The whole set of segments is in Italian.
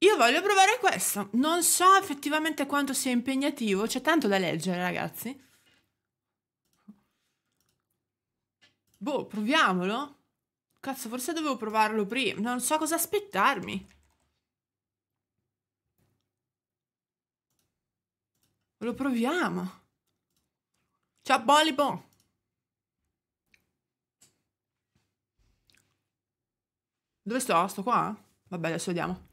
Io voglio provare questo. Non so effettivamente quanto sia impegnativo. C'è tanto da leggere, ragazzi. Boh, proviamolo. Cazzo, forse dovevo provarlo prima. Non so cosa aspettarmi. Lo proviamo. Ciao, Bolibon. Dove sto? Sto qua? Vabbè, adesso vediamo.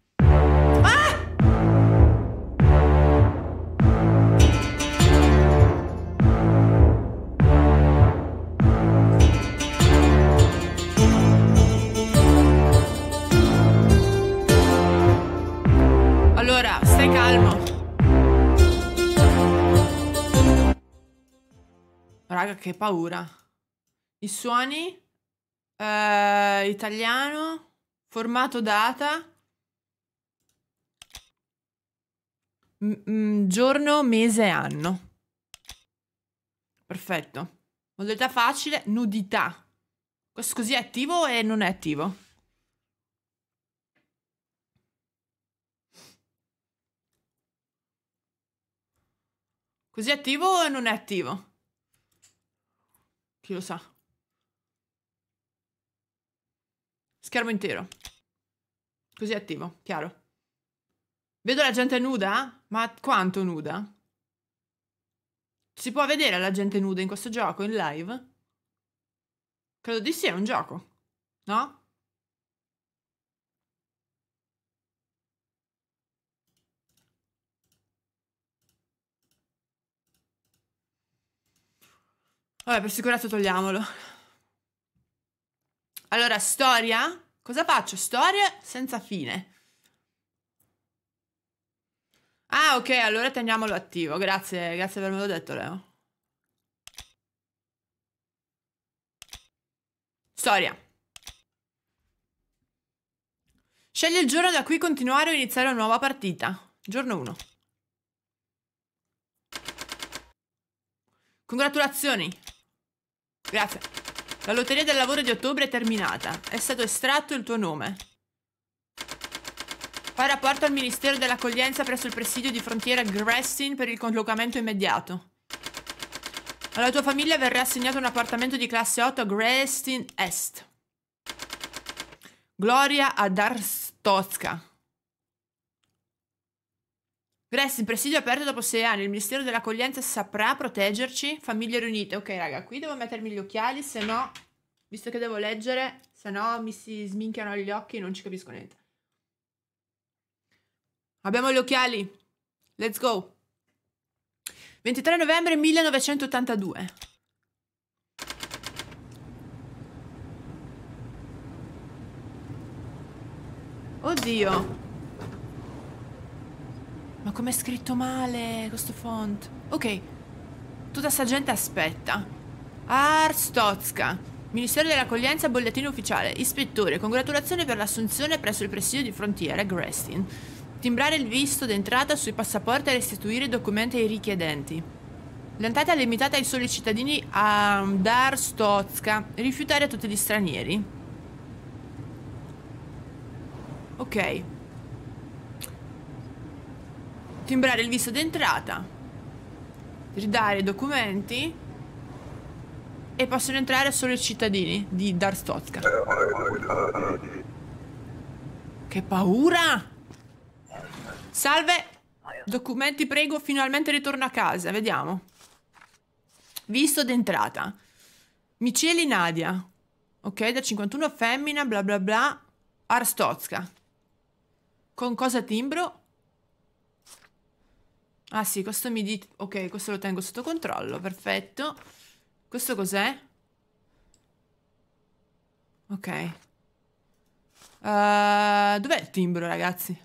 raga, che paura. I suoni. Eh, italiano. Formato data. M mm, giorno, mese, anno. Perfetto. Modalità facile, nudità. Questo così è attivo e non è attivo. Così è attivo o non è attivo? Chi lo sa? Schermo intero. Così attivo, chiaro. Vedo la gente nuda? Ma quanto nuda? Si può vedere la gente nuda in questo gioco, in live? Credo di sì, è un gioco. No? Vabbè, per sicurezza togliamolo. Allora, storia. Cosa faccio? Storia senza fine. Ah, ok, allora teniamolo attivo. Grazie, grazie per avermelo detto, Leo. Storia. Scegli il giorno da cui continuare o iniziare una nuova partita. Giorno 1. Congratulazioni. Grazie. La lotteria del lavoro di ottobre è terminata. È stato estratto il tuo nome. Fai rapporto al Ministero dell'Accoglienza presso il presidio di frontiera Gressin per il collocamento immediato. Alla tua famiglia verrà assegnato un appartamento di classe 8 a Gressin Est. Gloria a Arstozka. Grazie, in presidio aperto dopo sei anni. Il Ministero dell'Accoglienza saprà proteggerci. Famiglie riunite. Ok, raga, qui devo mettermi gli occhiali, se no, visto che devo leggere, se no mi si sminchiano gli occhi e non ci capisco niente. Abbiamo gli occhiali. Let's go. 23 novembre 1982. Oddio. Ma com'è scritto male questo font? Ok, tutta sta gente aspetta. Arstozka, Ministero dell'Accoglienza, bollettino ufficiale. Ispettore, congratulazioni per l'assunzione presso il presidio di frontiera, Grestin. Timbrare il visto d'entrata sui passaporti e restituire i documenti ai richiedenti. L'entrata è limitata ai soli cittadini a ehm, Darstozka. Rifiutare a tutti gli stranieri. Ok timbrare il visto d'entrata, ridare i documenti e possono entrare solo i cittadini di Darstotka. Che paura! Salve! Documenti, prego, finalmente ritorno a casa, vediamo. Visto d'entrata. Miceli Nadia. Ok, da 51 femmina, bla bla bla. Arstozka. Con cosa timbro? Ah sì, questo mi dice... Ok, questo lo tengo sotto controllo, perfetto. Questo cos'è? Ok. Uh, Dov'è il timbro, ragazzi?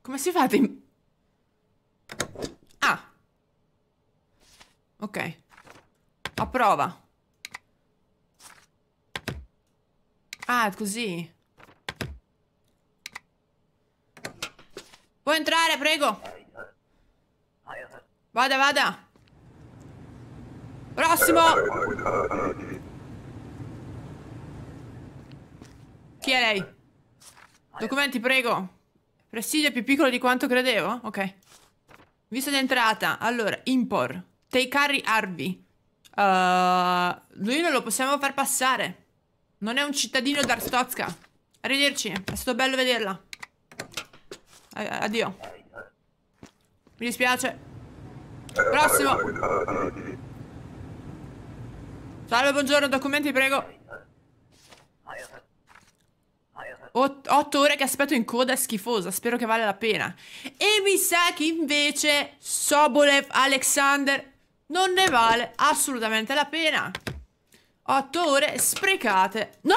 Come si fa a tim... Ah! Ok. A prova. Ah, così. Può entrare, prego. Vada, vada. Prossimo. Chi è lei? Documenti, prego. Presidio è più piccolo di quanto credevo? Ok. Vista d'entrata. Allora, impor. Teikari Harvey. Uh, lui non lo possiamo far passare. Non è un cittadino d'Arstozka. Arrivederci. È stato bello vederla. Addio. Mi dispiace. Prossimo. Salve, buongiorno, documenti, prego. Ot otto ore che aspetto in coda è schifosa, spero che vale la pena. E mi sa che invece Sobolev Alexander non ne vale assolutamente la pena. Otto ore sprecate. No!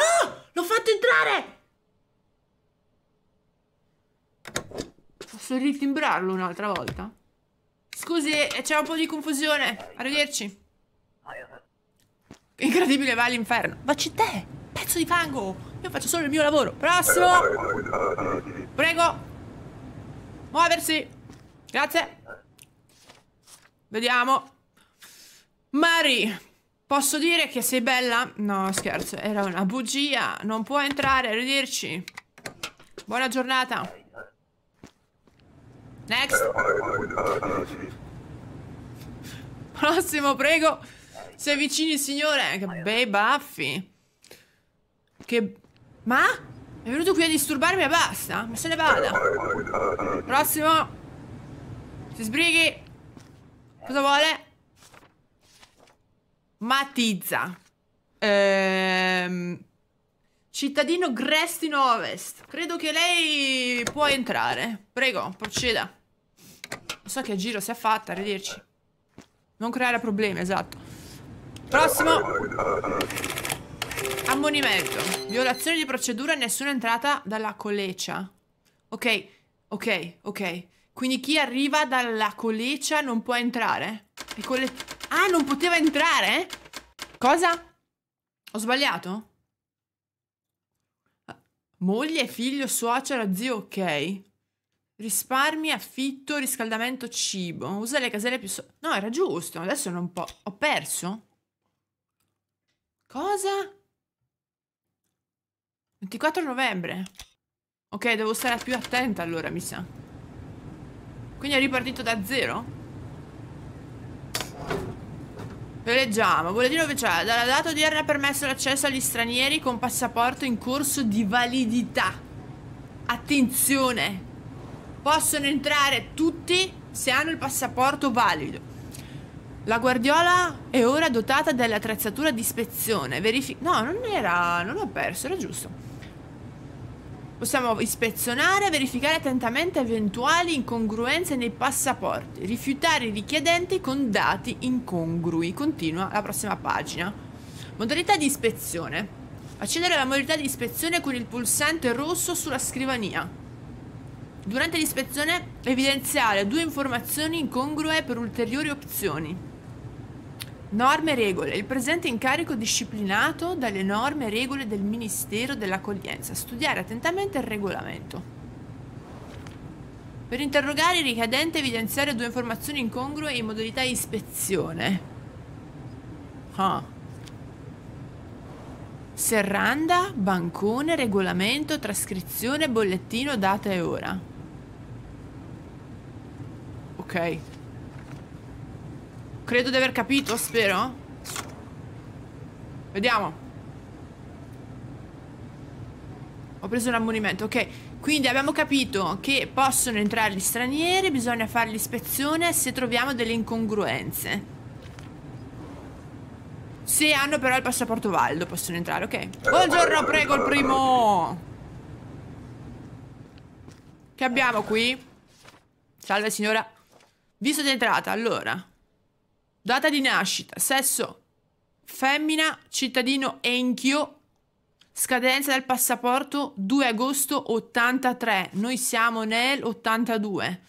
L'ho fatto entrare! Posso ritimbrarlo un'altra volta? Scusi, eh, c'è un po' di confusione. Arrivederci. Incredibile, vai all'inferno. Vacci te, pezzo di fango. Io faccio solo il mio lavoro. Prossimo. Prego. Muoversi. Grazie. Vediamo. Mari, posso dire che sei bella? No, scherzo, era una bugia. Non può entrare, arrivederci. Buona giornata. Next. Prossimo, prego. Si avvicini, signore. Che bei baffi. Che... Ma? È venuto qui a disturbarmi e basta. Ma se ne vada. Prossimo. Si sbrighi. Cosa vuole? Matizza. Ehm... Cittadino Grestino Ovest. Credo che lei può entrare. Prego, proceda. So che giro si è fatta, arrivederci. Non creare problemi, esatto. Prossimo. Ammonimento. Violazione di procedura nessuna entrata dalla collecia. Ok, ok, ok. Quindi chi arriva dalla collecia non può entrare? Cole... Ah, non poteva entrare? Cosa? Ho sbagliato? Moglie, figlio, suocera, zio, ok. Risparmi, affitto, riscaldamento, cibo. Usa le caselle più... So no, era giusto. Adesso non po... Ho perso? Cosa? 24 novembre. Ok, devo stare più attenta allora, mi sa. Quindi è ripartito da zero? Leggiamo. Bollettino ufficiale. Dalla data di è permesso l'accesso agli stranieri con passaporto in corso di validità. Attenzione! possono entrare tutti se hanno il passaporto valido. La Guardiola è ora dotata dell'attrezzatura di ispezione. Verifi- no, non era. non l'ho perso, era giusto. Possiamo ispezionare, e verificare attentamente eventuali incongruenze nei passaporti, rifiutare i richiedenti con dati incongrui. Continua la prossima pagina. Modalità di ispezione. Accendere la modalità di ispezione con il pulsante rosso sulla scrivania durante l'ispezione evidenziare due informazioni incongrue per ulteriori opzioni. Norme e regole. Il presente incarico disciplinato dalle norme e regole del Ministero dell'Accoglienza. Studiare attentamente il regolamento. Per interrogare il richiedente evidenziare due informazioni incongrue in modalità ispezione. Ah. Serranda, bancone, regolamento, trascrizione, bollettino, data e ora ok. Credo di aver capito, spero. Vediamo. Ho preso l'ammonimento, ok. Quindi abbiamo capito che possono entrare gli stranieri, bisogna fare l'ispezione se troviamo delle incongruenze. Se hanno però il passaporto valido possono entrare, ok. Buongiorno, prego il primo! Che abbiamo qui? Salve signora. Visto di entrata, allora. Data di nascita, sesso, femmina, cittadino Enchio, scadenza del passaporto 2 agosto 83. Noi siamo nel 82.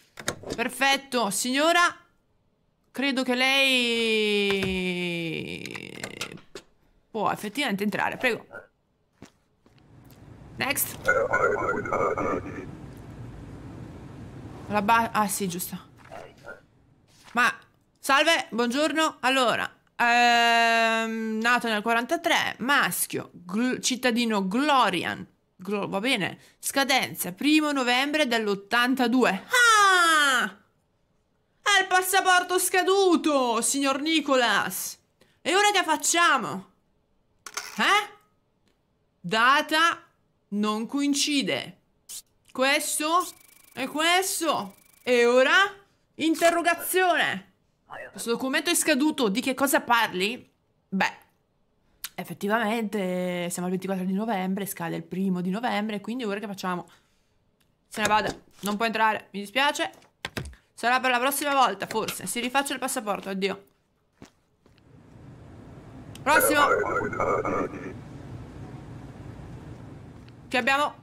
Perfetto, signora, credo che lei può effettivamente entrare, prego. Next. Eh, eh, eh, La ba... Ah sì, giusto. Ma, salve, buongiorno. Allora, ehm, nato nel 43, maschio, gl cittadino Glorian, gl va bene, scadenza, primo novembre dell'82. Ah! È il passaporto scaduto, signor Nicholas. E ora che facciamo? Eh? Data non coincide. Questo e questo. E ora? Interrogazione! Questo documento è scaduto, di che cosa parli? Beh, effettivamente siamo al 24 di novembre, scade il primo di novembre, quindi ora che facciamo? Se ne vada, non può entrare, mi dispiace. Sarà per la prossima volta, forse. Si rifaccia il passaporto, addio. Prossimo! Che abbiamo?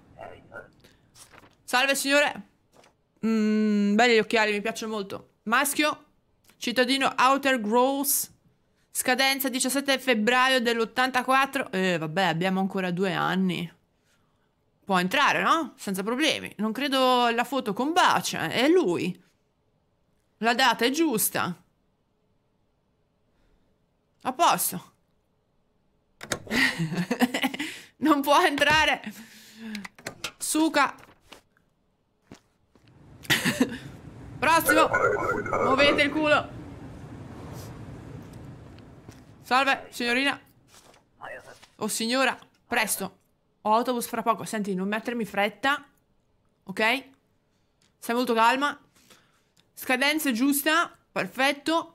Salve signore! Mm, belli gli occhiali, mi piacciono molto. Maschio, cittadino Outer Gross, scadenza 17 febbraio dell'84. Eh, vabbè, abbiamo ancora due anni. Può entrare, no? Senza problemi. Non credo la foto combacia, è lui. La data è giusta. A posto. non può entrare. Suca Prossimo! Muovete il culo! Salve, signorina! Oh, signora! Presto! Ho autobus fra poco. Senti, non mettermi fretta. Ok? Sei molto calma. Scadenza giusta. Perfetto.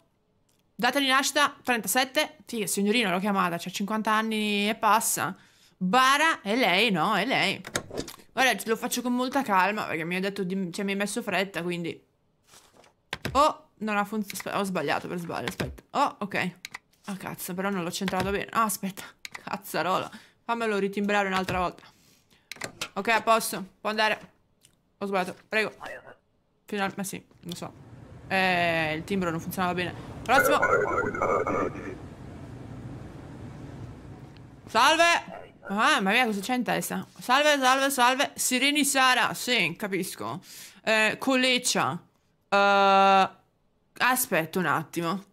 Data di nascita 37. Sì, signorina l'ho chiamata, c'ha 50 anni e passa bara e lei no, e lei. Guarda, lo faccio con molta calma perché mi ha detto, di... cioè mi ha messo fretta, quindi... Oh, non ha funzionato, ho sbagliato per sbaglio, aspetta. Oh, ok. Ah, oh, cazzo, però non l'ho centrato bene. Ah, aspetta, cazzarola. Fammelo ritimbrare un'altra volta. Ok, a posto, può andare. Ho sbagliato, prego. Finalmente, ma sì, lo so. Eh, il timbro non funzionava bene. Prossimo. Salve! Ah, ma mia, cosa c'è in testa? Salve, salve, salve. Sireni Sara. Sì, capisco. Eh, Coleccia. Uh, aspetta un attimo.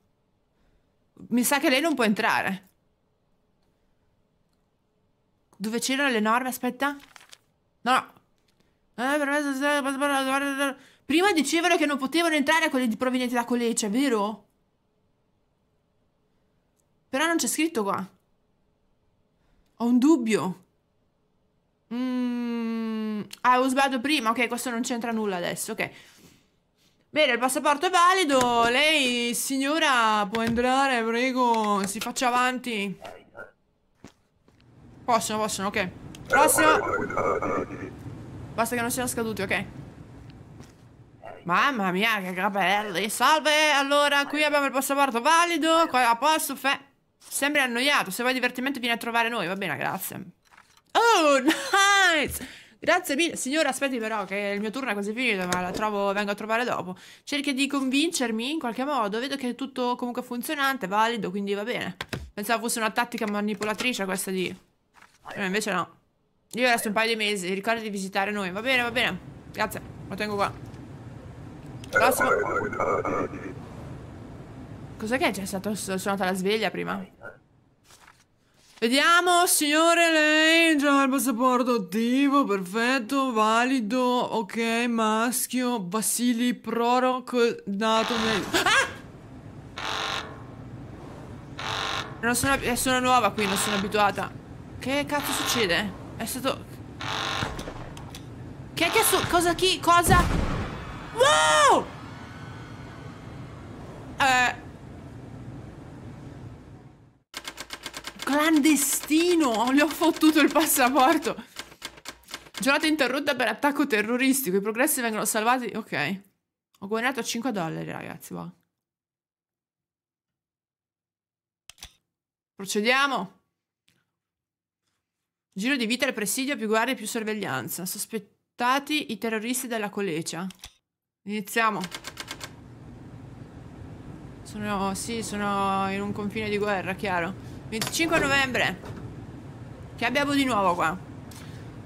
Mi sa che lei non può entrare. Dove c'erano le norme? Aspetta. No, no. Eh, Prima dicevano che non potevano entrare quelli provenienti da Coleccia, vero? Però non c'è scritto qua. Ho un dubbio. Mm, ah, ho sbagliato prima. Ok, questo non c'entra nulla adesso. Ok. Bene, il passaporto è valido. Lei, signora, può entrare, prego. Si faccia avanti. Possono, possono, ok. Prossimo. Basta che non siano scaduti, ok. Mamma mia, che capelli. Salve, allora, qui abbiamo il passaporto valido. Qua a posto, fe... Sembra annoiato, se vuoi divertimento vieni a trovare noi, va bene, grazie. Oh, nice! Grazie mille, signora, aspetti però che il mio turno è quasi finito, ma la trovo, vengo a trovare dopo. Cerchi di convincermi in qualche modo, vedo che è tutto comunque funzionante, valido, quindi va bene. Pensavo fosse una tattica manipolatrice questa di... No, eh, invece no. Io resto un paio di mesi, ricorda di visitare noi, va bene, va bene. Grazie, lo tengo qua. Prossimo... Cos'è che c'è stato suonata la sveglia prima? Vediamo, signore, lei già il passaporto attivo, perfetto, valido, ok, maschio, Vasili Prorok, nato nel... Ah! Non Sono, è eh, sono nuova qui, non sono abituata. Che cazzo succede? È stato... Che che su... Cosa chi? Cosa? Wow! Eh... Clandestino! Le ho fottuto il passaporto! Giornata interrotta per attacco terroristico. I progressi vengono salvati. Ok. Ho guadagnato 5 dollari, ragazzi. Wow. Procediamo. Giro di vita al presidio, più guardie, più sorveglianza. Sospettati i terroristi della collecia. Iniziamo. Sono... sì, sono in un confine di guerra, chiaro. 25 novembre. Che abbiamo di nuovo qua?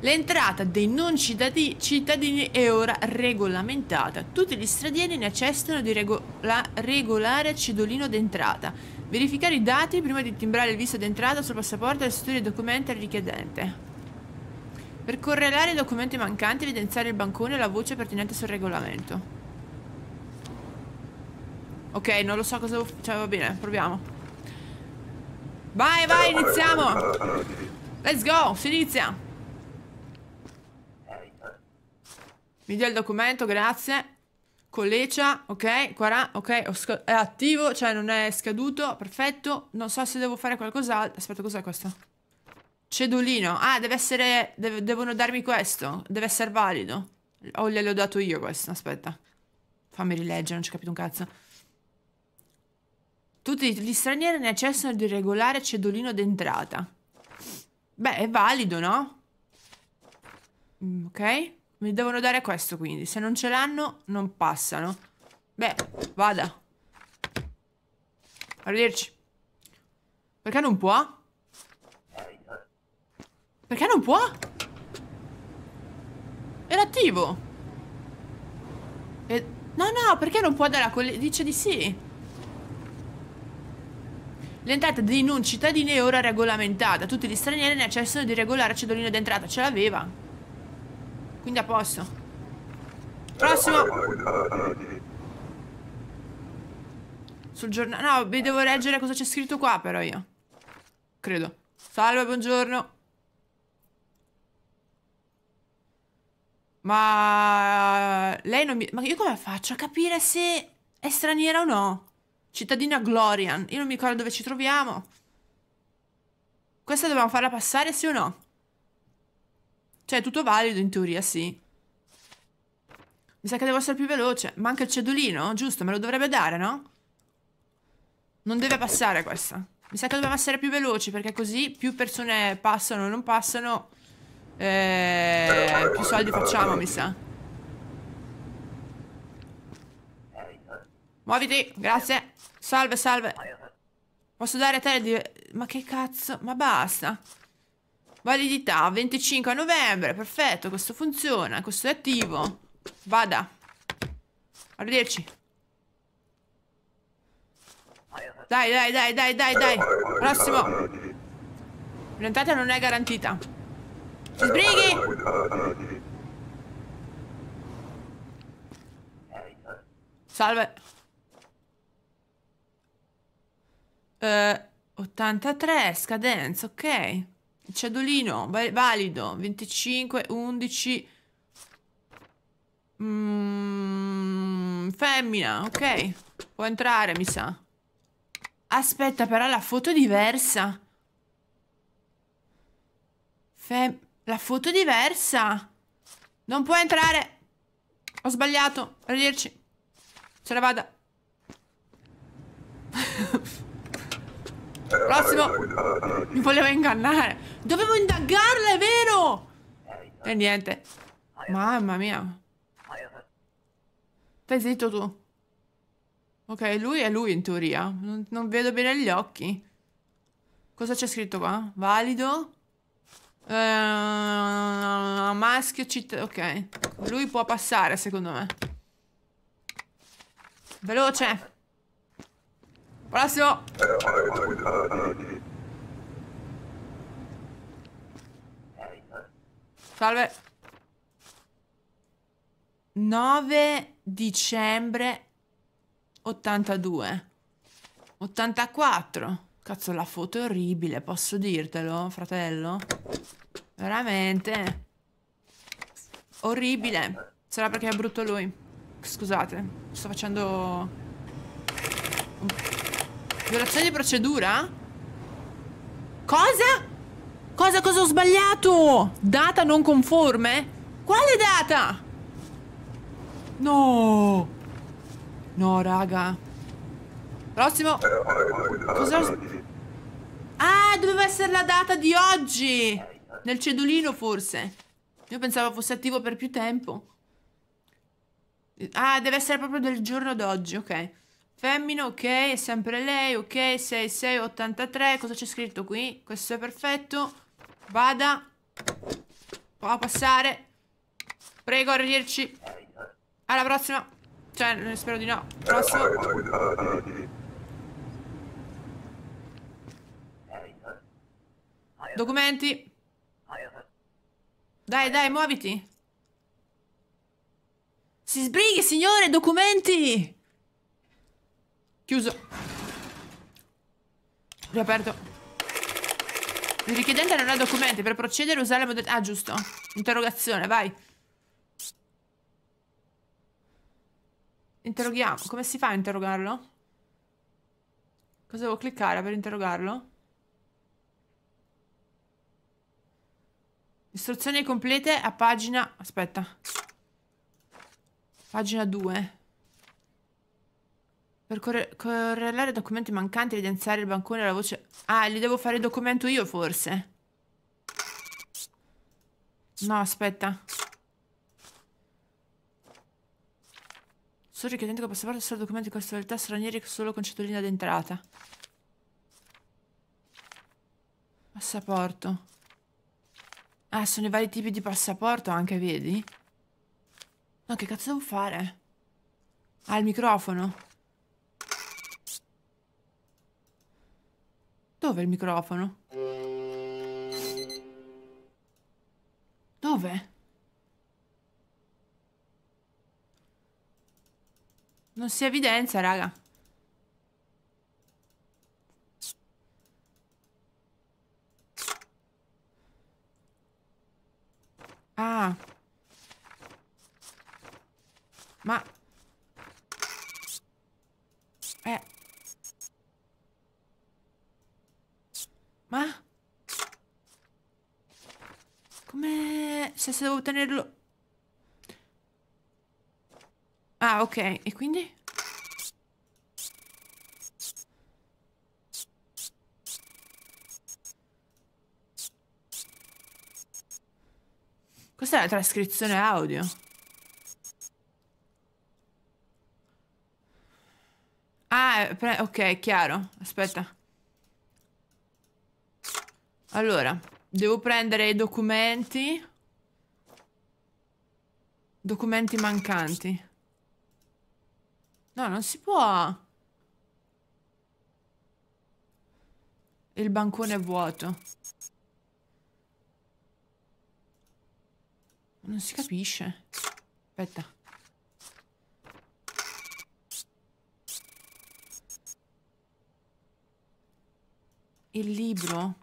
L'entrata dei non cittadini è ora regolamentata. Tutti gli stranieri ne accessano di regola regolare cedolino d'entrata. Verificare i dati prima di timbrare il visto d'entrata sul passaporto e restituire i documenti al richiedente. Per correlare i documenti mancanti, evidenziare il bancone e la voce pertinente sul regolamento. Ok, non lo so cosa... Cioè, va bene, proviamo. Vai, vai, iniziamo! Let's go, si inizia! Mi dia il documento, grazie. Collecia, ok, qua, ok, è attivo, cioè non è scaduto, perfetto. Non so se devo fare qualcos'altro. Aspetta, cos'è questo? Cedolino. Ah, deve essere, deve, devono darmi questo, deve essere valido. O gliel'ho dato io questo, aspetta. Fammi rileggere, non ci ho capito un cazzo. Tutti gli stranieri ne accessano di regolare cedolino d'entrata. Beh, è valido, no? Mm, ok. Mi devono dare questo, quindi. Se non ce l'hanno, non passano. Beh, vada. Arrivederci. Perché non può? Perché non può? Era attivo. E... No, no, perché non può dare a collezione? Dice di sì. L'entrata dei non cittadini è ora regolamentata. Tutti gli stranieri ne accessano di regolare cedolino d'entrata. Ce l'aveva. Quindi a posto. Prossimo. Sul giornale... No, vi devo leggere cosa c'è scritto qua però io. Credo. Salve, buongiorno. Ma... Lei non mi... Ma io come faccio a capire se è straniera o no? Cittadina Glorian. Io non mi ricordo dove ci troviamo. Questa dobbiamo farla passare, sì o no? Cioè, è tutto valido in teoria, sì. Mi sa che devo essere più veloce. Manca il cedolino, giusto? Me lo dovrebbe dare, no? Non deve passare questa. Mi sa che dobbiamo essere più veloci, perché così più persone passano o non passano, eh, più soldi facciamo, mi sa. Muoviti, grazie. Salve, salve. Posso dare a te di... Ma che cazzo? Ma basta. Validità, 25 a novembre. Perfetto, questo funziona. Questo è attivo. Vada. Arrivederci. Dai, dai, dai, dai, dai, dai. Prossimo. L'entrata non è garantita. Ci sbrighi! Salve. Eh, 83, scadenza, ok. Cedolino, valido, 25, 11. Mm, femmina, ok. Può entrare, mi sa. Aspetta, però la foto è diversa. Fem la foto è diversa. Non può entrare. Ho sbagliato. Arrivederci. Se la vada. Prossimo. Mi voleva ingannare. Dovevo indagarla, è vero? E niente. Mamma mia. Stai zitto tu. Ok, lui è lui in teoria. Non, non vedo bene gli occhi. Cosa c'è scritto qua? Valido. Uh, maschio città. Ok. Lui può passare, secondo me. Veloce. Prossimo. Salve. 9 dicembre 82. 84. Cazzo, la foto è orribile, posso dirtelo, fratello? Veramente. Orribile. Sarà perché è brutto lui. Scusate, sto facendo... Violazione di procedura? Cosa? Cosa, cosa ho sbagliato? Data non conforme? Quale data? No! No, raga. Prossimo. Cosa ho Ah, doveva essere la data di oggi. Nel cedolino, forse. Io pensavo fosse attivo per più tempo. Ah, deve essere proprio del giorno d'oggi, ok. Femmina, ok, è sempre lei, ok, 6683, cosa c'è scritto qui? Questo è perfetto, vada, può passare, prego, arrivederci, alla prossima, cioè, spero di no, prossimo. Documenti. Dai, dai, muoviti. Si sbrighi, signore, documenti! Chiuso. Riaperto. Il richiedente non ha documenti. Per procedere usare la modalità... Ah, giusto. Interrogazione, vai. Interroghiamo. Come si fa a interrogarlo? Cosa devo cliccare per interrogarlo? Istruzioni complete a pagina... Aspetta. Pagina 2. Per correlare documenti mancanti, evidenziare il bancone e la voce... Ah, li devo fare il documento io, forse? No, aspetta. Sorge che identico passaporto solo documenti di costualità stranieri solo con cittadina d'entrata. Passaporto. Ah, sono i vari tipi di passaporto anche, vedi? No, che cazzo devo fare? Ah, il microfono. Dove il microfono? Dove? Non si evidenzia, raga. Ah. Ma... se devo tenerlo... Ah, ok. E quindi? Questa è la trascrizione audio. Ah, ok, chiaro. Aspetta. Allora, devo prendere i documenti. Documenti mancanti. No, non si può. Il bancone è vuoto. Non si capisce. Aspetta. Il libro?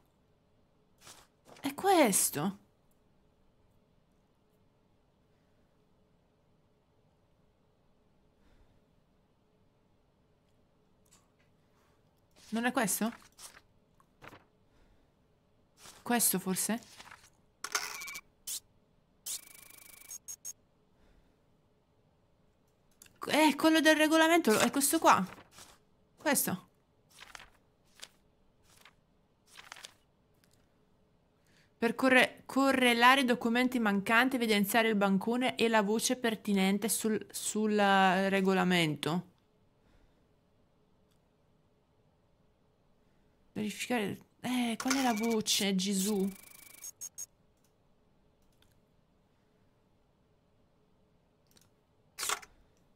È questo. Non è questo? Questo forse? Eh, quello del regolamento è questo qua. Questo. Per corre correlare i documenti mancanti, evidenziare il bancone e la voce pertinente sul, sul eh, regolamento. Verificare... Eh, qual è la voce, Gesù?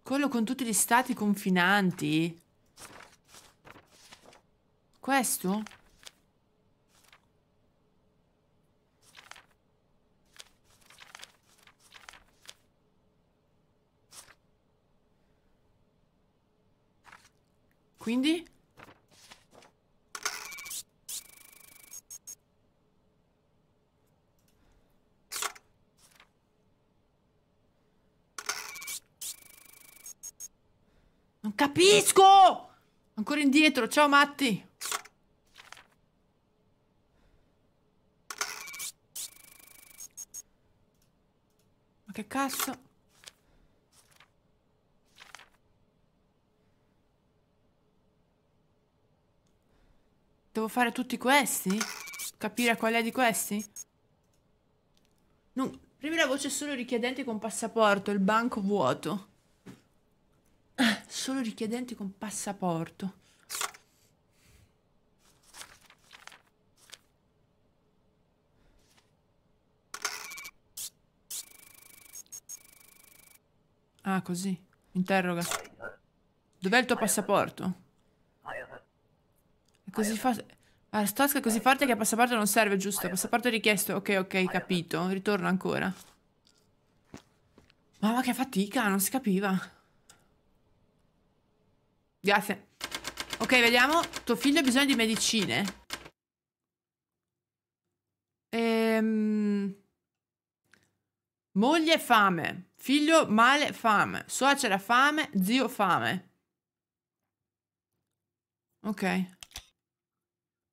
Quello con tutti gli stati confinanti? Questo? Quindi? Non capisco! Ancora indietro, ciao Matti! Ma che cazzo? Devo fare tutti questi? Capire qual è di questi? Non... Prima la voce solo richiedente con passaporto, il banco vuoto solo richiedenti con passaporto. Ah, così. Interroga. Dov'è il tuo passaporto? È così fa... Ah, stasca è così forte che il passaporto non serve, giusto? Passaporto richiesto. Ok, ok, capito. Ritorno ancora. Mamma che fatica, non si capiva. Grazie. Ok, vediamo. Tuo figlio ha bisogno di medicine. Ehm... Moglie fame. Figlio male fame. Suocera fame. Zio fame. Ok.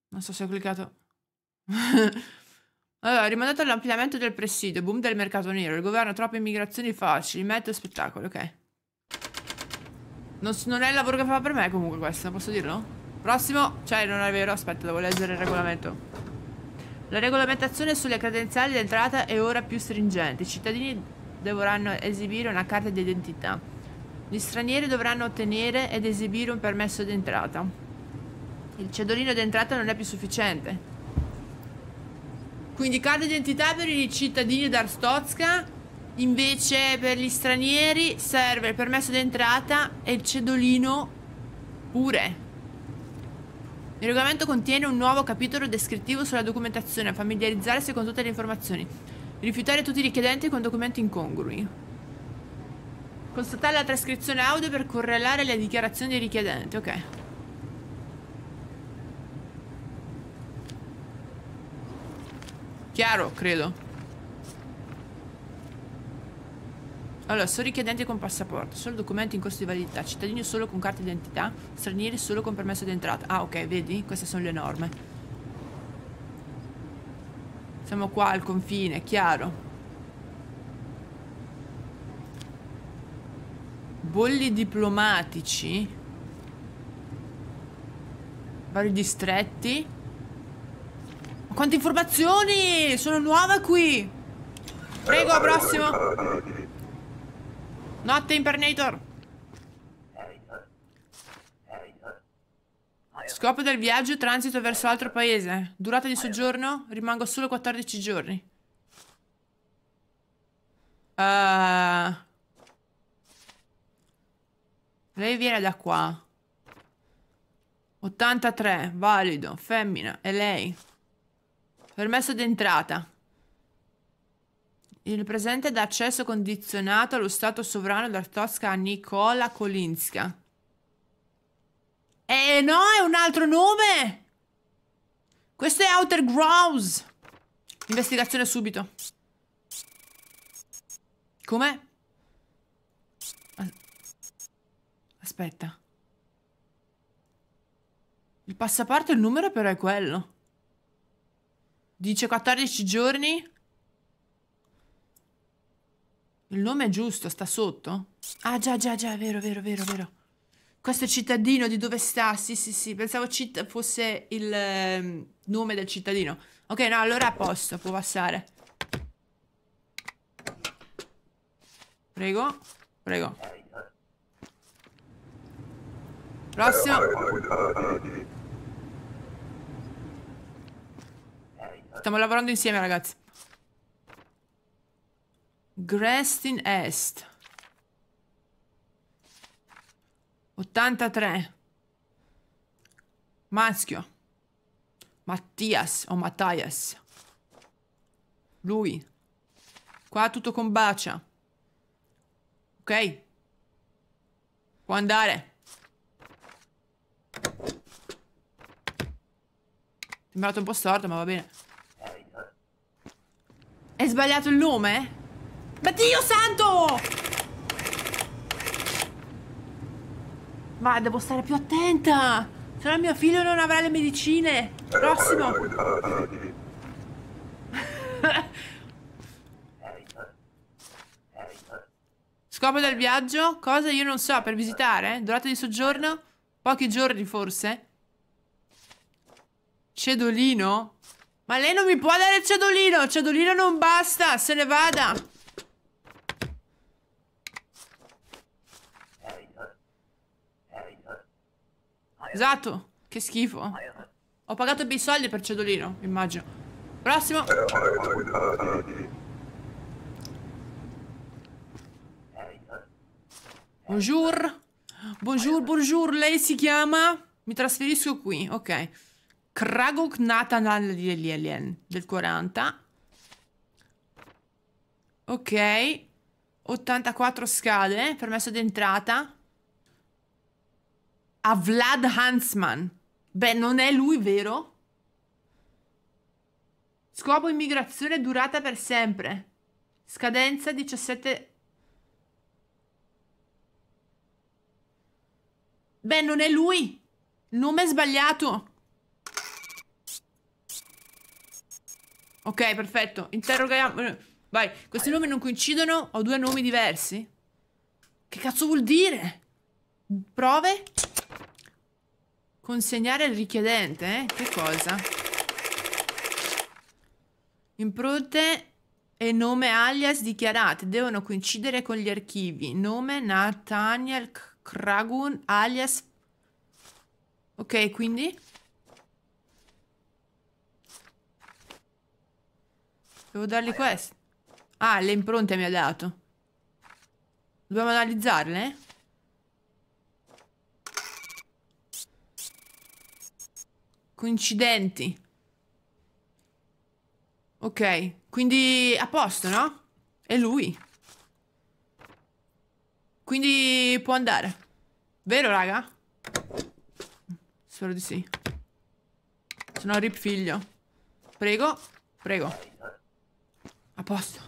Non so se ho cliccato. allora, rimandato all'ampliamento del presidio, boom del mercato nero, il governo, ha troppe immigrazioni facili, metto spettacolo, ok. Non, non, è il lavoro che fa per me comunque questo, posso dirlo? Prossimo? Cioè, non è vero, aspetta, devo leggere il regolamento. La regolamentazione sulle credenziali d'entrata è ora più stringente. I cittadini dovranno esibire una carta di identità. Gli stranieri dovranno ottenere ed esibire un permesso d'entrata. Il cedolino d'entrata non è più sufficiente. Quindi carta d'identità per i cittadini d'Arstozka Invece per gli stranieri serve il permesso d'entrata e il cedolino pure. Il regolamento contiene un nuovo capitolo descrittivo sulla documentazione, a familiarizzarsi con tutte le informazioni, rifiutare tutti i richiedenti con documenti incongrui, constatare la trascrizione audio per correlare le dichiarazioni dei richiedenti, ok. Chiaro, credo. Allora, sono richiedenti con passaporto, solo documenti in corso di validità, cittadini solo con carta d'identità, stranieri solo con permesso di entrata. Ah, ok, vedi? Queste sono le norme. Siamo qua al confine, chiaro. Bolli diplomatici. Vari distretti. Ma quante informazioni! Sono nuova qui! Prego, prossimo! Notte Impernator Scopo del viaggio transito verso altro paese Durata di soggiorno rimango solo 14 giorni uh... Lei viene da qua 83, valido, femmina, e lei Permesso d'entrata il presente d'accesso condizionato allo stato sovrano della Tosca a Nicola Kolinska. Eh no, è un altro nome! Questo è Outer Grouse! Investigazione subito. Come? Aspetta. Il passaporto, il numero però è quello. Dice 14 giorni. Il nome è giusto, sta sotto? Ah già, già, già, è vero, vero, vero, vero. Questo cittadino di dove sta? Sì, sì, sì, pensavo fosse il eh, nome del cittadino. Ok, no, allora è a posto, può passare. Prego, prego. Prossimo. Stiamo lavorando insieme, ragazzi. Grestin Est. 83. Maschio. Mattias o Matthias. Lui. Qua tutto con bacia. Ok. Può andare. Sembrato un po' storto, ma va bene. È sbagliato il nome? Ma Dio santo! Ma devo stare più attenta! Se no mio figlio non avrà le medicine! Prossimo! Scopo del viaggio? Cosa io non so, per visitare? Durata di soggiorno? Pochi giorni forse? Cedolino? Ma lei non mi può dare il cedolino! cedolino non basta! Se ne vada! Esatto. Che schifo. Ho pagato bei soldi per cedolino, immagino. Prossimo. Bonjour. Bonjour, bonjour. Lei si chiama? Mi trasferisco qui, ok. Kragok Natanal del 40. Ok. 84 scale, permesso d'entrata a Vlad Huntsman. Beh, non è lui, vero? Scopo immigrazione durata per sempre. Scadenza 17... Beh, non è lui. nome sbagliato. Ok, perfetto. Interroghiamo... Vai, questi nomi non coincidono? Ho due nomi diversi? Che cazzo vuol dire? Prove? Consegnare al richiedente? Eh? Che cosa? Impronte e nome alias dichiarate devono coincidere con gli archivi. Nome Nathaniel Kragun alias... Ok, quindi... Devo dargli questo. Ah, le impronte mi ha dato. Dobbiamo analizzarle? Coincidenti. Ok, quindi a posto, no? È lui. Quindi può andare. Vero, raga? Spero di sì. Se no, rip figlio. Prego, prego. A posto.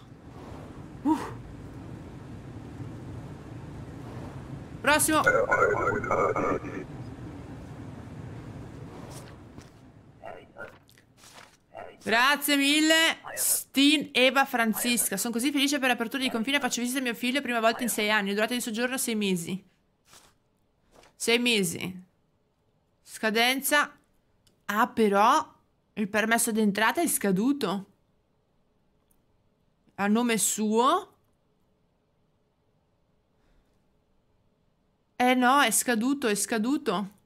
Uh. Prossimo. Grazie mille, Stin Eva Franziska. Sono così felice per l'apertura di confine. Faccio visita a mio figlio, prima volta in sei anni. Durata di soggiorno sei mesi. Sei mesi. Scadenza. Ah, però il permesso d'entrata è scaduto. A nome suo. Eh no, è scaduto, è scaduto.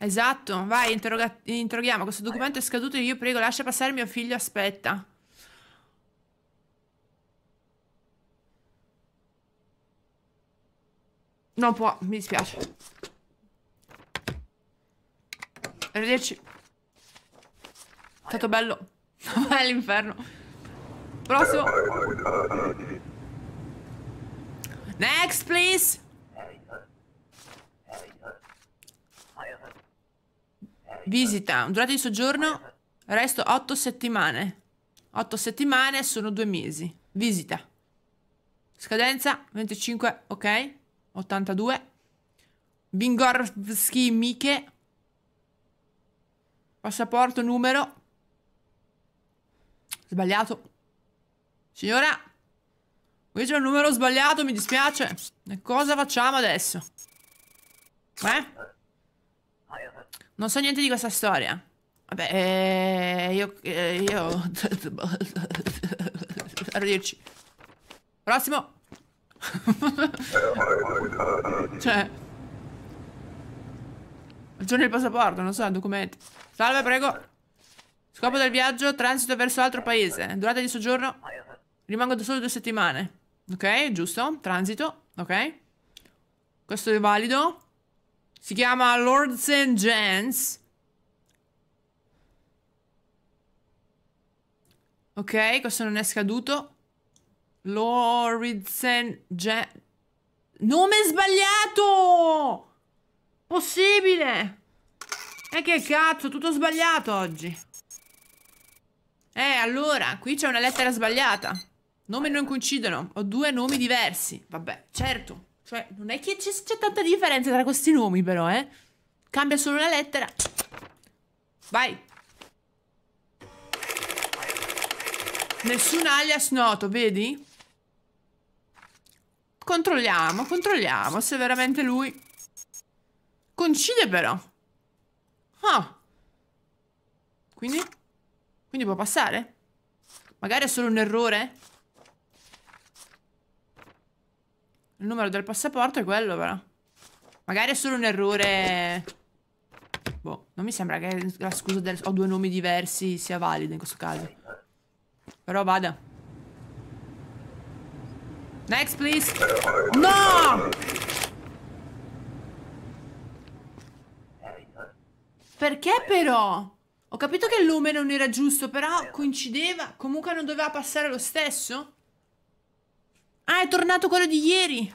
Esatto, vai, interroghiamo. Questo documento è scaduto, io prego, lascia passare mio figlio, aspetta. Non può, mi dispiace. Arrivederci. È stato bello. Vai all'inferno. Prossimo. Next, please. Visita, durata di soggiorno, resto 8 settimane. 8 settimane sono due mesi. Visita. Scadenza 25, ok. 82. Bingorski Miche. Passaporto numero. Sbagliato. Signora, qui c'è un numero sbagliato, mi dispiace. E cosa facciamo adesso? Eh? Non so niente di questa storia. Vabbè, eh, io... Eh, io... Arrivederci. Prossimo! cioè... Aggiorni il passaporto, non so, documenti. Salve, prego. Scopo del viaggio, transito verso altro paese. Durata di soggiorno, rimango da solo due settimane. Ok, giusto. Transito, ok. Questo è valido. Si chiama Lords and Gens. Ok, questo non è scaduto. Lords and Gens. Nome sbagliato! Possibile! E eh, che cazzo, tutto sbagliato oggi. Eh, allora, qui c'è una lettera sbagliata. Nome non coincidono. Ho due nomi diversi. Vabbè, certo. Cioè, non è che c'è tanta differenza tra questi nomi, però, eh. Cambia solo una lettera. Vai. Nessun alias noto, vedi? Controlliamo, controlliamo se veramente lui... Coincide però. Ah. Quindi? Quindi può passare? Magari è solo un errore? Il numero del passaporto è quello però. Magari è solo un errore... Boh, non mi sembra che la scusa del... ho due nomi diversi sia valida in questo caso. Però vada. Next, please. No! Perché però? Ho capito che il lume non era giusto, però coincideva. Comunque non doveva passare lo stesso? Ah, è tornato quello di ieri!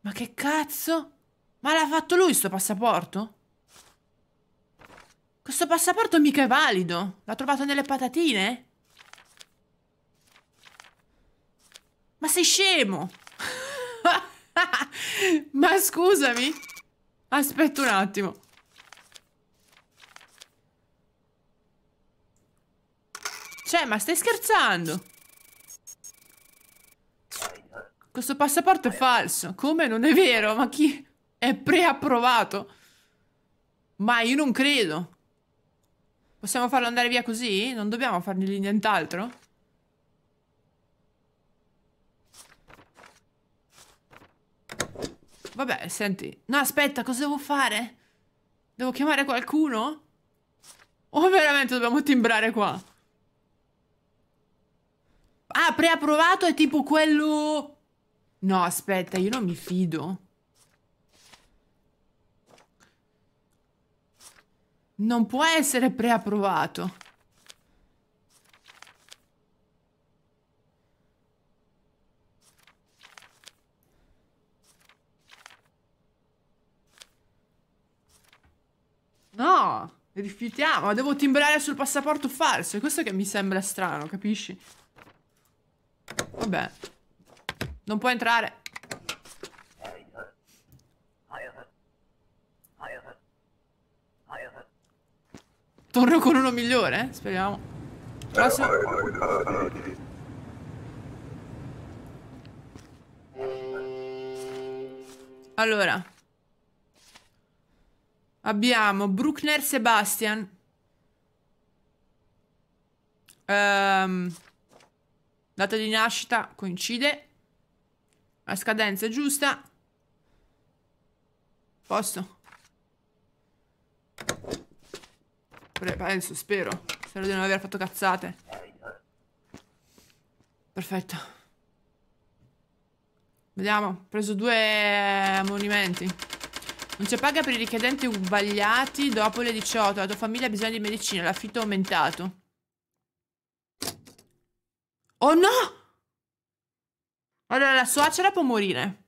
Ma che cazzo? Ma l'ha fatto lui sto passaporto? Questo passaporto mica è valido. L'ha trovato nelle patatine? Ma sei scemo! Ma scusami! Aspetta un attimo. Cioè, ma stai scherzando? Questo passaporto è falso. Come? Non è vero, ma chi? È preapprovato. Ma io non credo. Possiamo farlo andare via così? Non dobbiamo fargli nient'altro? Vabbè, senti. No, aspetta, cosa devo fare? Devo chiamare qualcuno? O veramente dobbiamo timbrare qua? Ah, preapprovato è tipo quello... No, aspetta, io non mi fido. Non può essere preapprovato. No, rifiutiamo. Devo timbrare sul passaporto falso. È questo che mi sembra strano, capisci? Vabbè. Non può entrare. Torno con uno migliore, eh? speriamo. Prossimo. Allora. Abbiamo Bruckner Sebastian. Um, data di nascita coincide la scadenza è giusta. Posso? Penso, spero. Spero di non aver fatto cazzate. Perfetto. Vediamo. Ho preso due monumenti. Non c'è paga per i richiedenti ubagliati dopo le 18. La tua famiglia ha bisogno di medicina. L'affitto è aumentato. Oh no! Allora, la suocera può morire.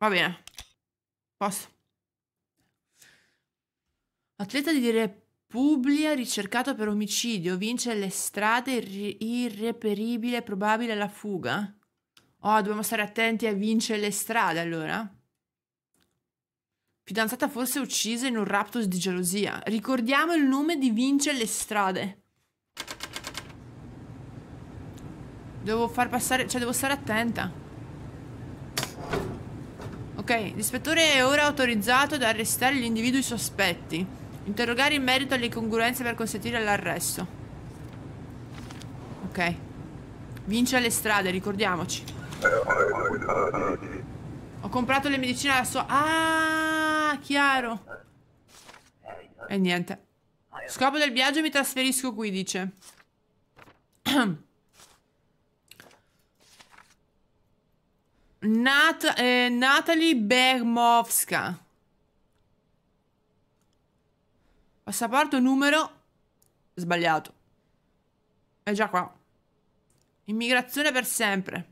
Va bene. Posso. Atleta di Repubblica ricercato per omicidio. Vince le strade irre irreperibile, probabile la fuga. Oh, dobbiamo stare attenti a vincere le strade allora fidanzata fosse uccisa in un raptus di gelosia. Ricordiamo il nome di Vince strade. Devo far passare, cioè devo stare attenta. Ok, l'ispettore è ora autorizzato ad arrestare gli individui sospetti. Interrogare in merito alle incongruenze per consentire l'arresto. Ok. Vince alle strade, ricordiamoci. Ho comprato le medicine alla sua... Ah! Ah, chiaro. E niente. Scopo del viaggio mi trasferisco qui, dice. Nat eh, Natalie Bermovska. Passaporto numero... Sbagliato. È già qua. Immigrazione per sempre.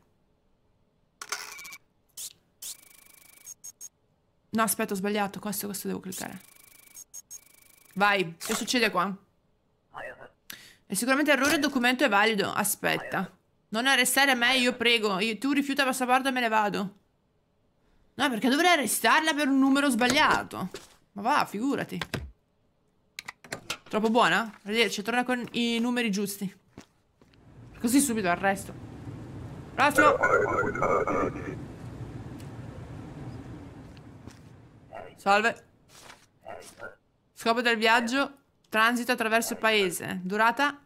No, aspetta, ho sbagliato. Questo, questo devo cliccare. Vai, che succede qua? È sicuramente errore, il documento è valido. Aspetta. Non arrestare me, io prego. Io, tu rifiuta la passaporto e me ne vado. No, perché dovrei arrestarla per un numero sbagliato? Ma va, figurati. Troppo buona? Arrivederci, torna con i numeri giusti. Così subito arresto. Prossimo! Salve. Scopo del viaggio. Transito attraverso il paese. Durata?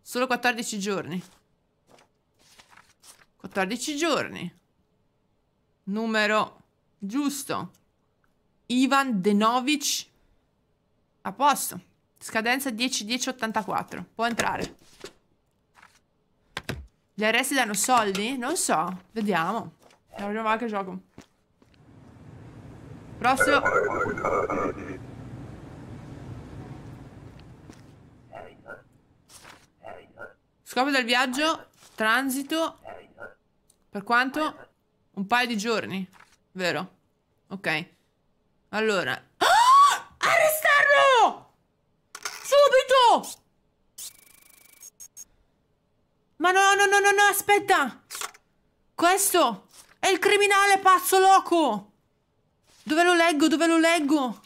Solo 14 giorni. 14 giorni. Numero giusto. Ivan Denovic. A posto. Scadenza 10-10-84. Può entrare. Gli arresti danno soldi? Non so. Vediamo. Proviamo che gioco. Prossimo. Scopo del viaggio, transito, per quanto? Un paio di giorni, vero? Ok. Allora. Oh! Arrestarlo! Subito! Ma no, no, no, no, no, aspetta! Questo è il criminale pazzo loco! Dove lo leggo? Dove lo leggo?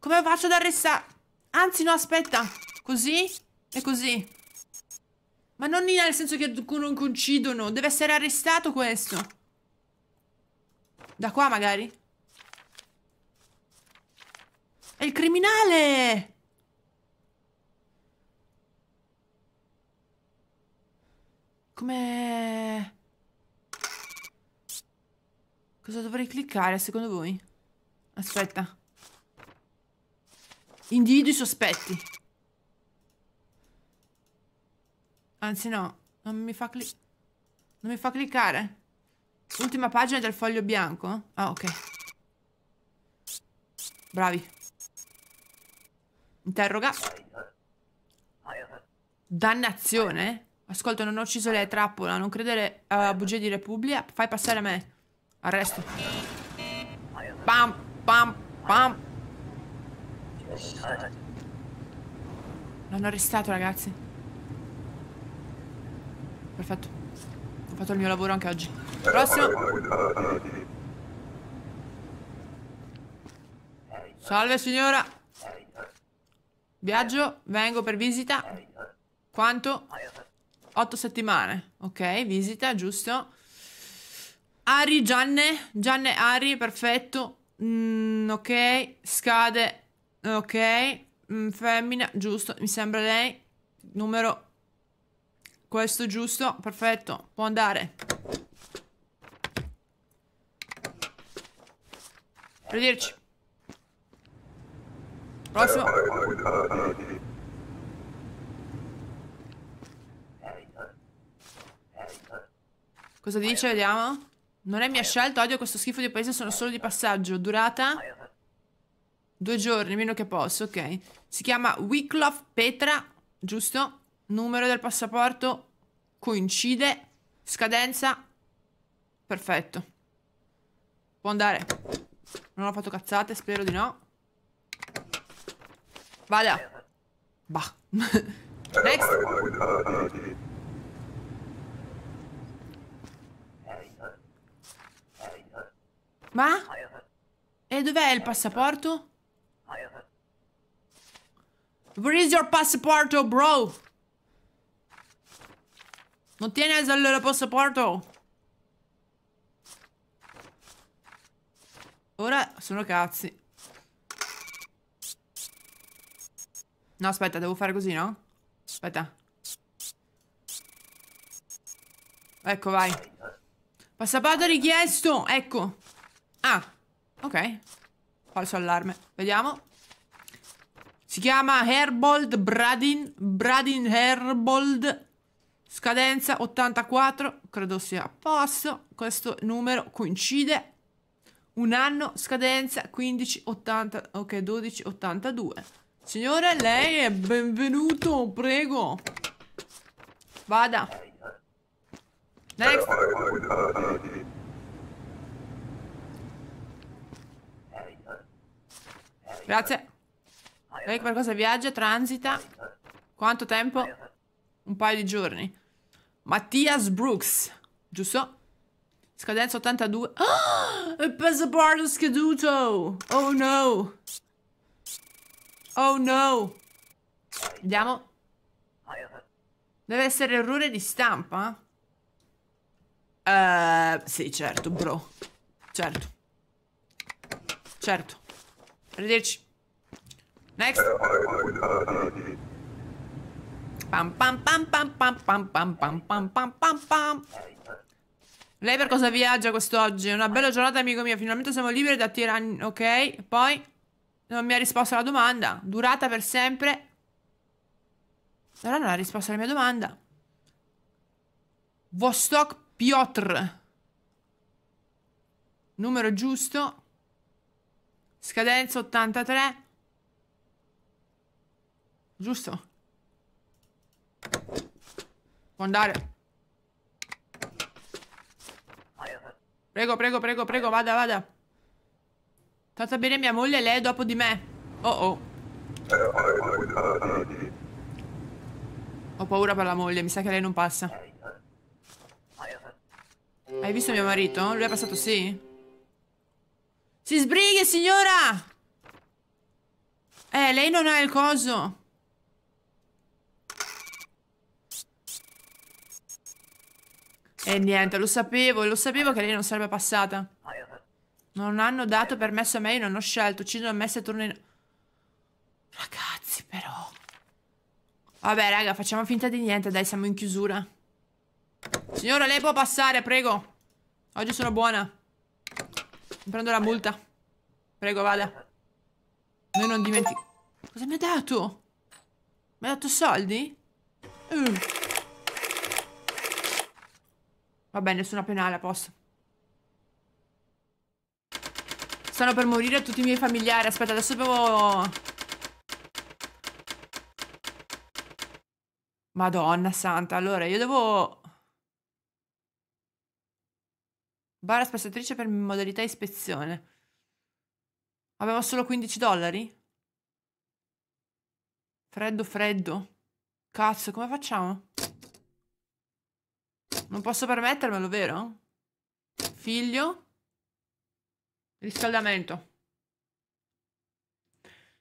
Come faccio ad arrestare? Anzi, no, aspetta. Così e così. Ma non nel senso che non coincidono. Deve essere arrestato questo. Da qua, magari? È il criminale! Come... Cosa dovrei cliccare secondo voi? Aspetta. Individui sospetti. Anzi no, non mi fa cliccare. Non mi fa cliccare. Ultima pagina del foglio bianco? Ah, ok. Bravi. Interroga. Dannazione? Ascolta, non ho ucciso le trappola. Non credere a bugie di Repubblica. Fai passare a me. Arresto. Pam, pam, pam. L'hanno arrestato, ragazzi. Perfetto. Ho fatto il mio lavoro anche oggi. Prossimo. Salve, signora. Viaggio, vengo per visita. Quanto? Otto settimane. Ok, visita, giusto. Ari, Gianne, Gianne, Ari, perfetto. Mm, ok, scade, ok, mm, femmina, giusto, mi sembra lei. Numero, questo giusto, perfetto, può andare. Arrivederci. Prossimo. Cosa dice? Vediamo. Non è mia scelta, odio questo schifo di paese, sono solo di passaggio. Durata? Due giorni, meno che posso, ok. Si chiama Wickloff Petra, giusto? Numero del passaporto coincide. Scadenza. Perfetto. Può andare. Non ho fatto cazzate, spero di no. Vada. Bah. Next. Ma? E dov'è il passaporto? Where is your passport, bro? Non tieni il passaporto? Ora sono cazzi. No, aspetta, devo fare così, no? Aspetta. Ecco, vai. Passaporto richiesto, ecco. Ah, ok. Falso allarme. Vediamo. Si chiama Herbold Bradin. Bradin Herbold. Scadenza 84. Credo sia a posto. Questo numero coincide. Un anno, scadenza 15, 80, ok, 12, 82. Signore, lei è benvenuto, prego. Vada. Next. Grazie. Lei per cosa viaggia, transita? Quanto tempo? Un paio di giorni. Mattias Brooks, giusto? Scadenza 82. Ah! Il passaporto scaduto! Oh no! Oh no! Vediamo. Deve essere errore di stampa? Eh, uh, sì, certo, bro. Certo. Certo. Arrivederci. Next. Pam pam pam pam pam pam pam pam pam pam pam pam. Lei per cosa viaggia quest'oggi? Una bella giornata, amico mio. Finalmente siamo liberi da tiranni. Ok, poi non mi ha risposto alla domanda. Durata per sempre. Allora non ha risposto alla mia domanda. Vostok Piotr. Numero giusto. Scadenza 83. Giusto? Può andare. Prego, prego, prego, prego, vada, vada. Tanta bene mia moglie, lei è dopo di me. Oh oh. Ho paura per la moglie, mi sa che lei non passa. Hai visto mio marito? Lui è passato sì? Si sbrighi, signora! Eh, lei non ha il coso. E eh, niente, lo sapevo, lo sapevo che lei non sarebbe passata. Non hanno dato permesso a me, io non ho scelto. Uccidono me se torno in... Ragazzi, però... Vabbè, raga, facciamo finta di niente, dai, siamo in chiusura. Signora, lei può passare, prego. Oggi sono buona. Prendo la multa. Prego, vada. Noi non dimentichiamo. Cosa mi ha dato? Mi ha dato soldi? Uh. Vabbè, nessuna penale, a posto. Stanno per morire tutti i miei familiari. Aspetta, adesso devo... Madonna santa. Allora, io devo Barra spazzatrice per modalità ispezione. Avevo solo 15 dollari? Freddo, freddo. Cazzo, come facciamo? Non posso permettermelo, vero? Figlio. Riscaldamento.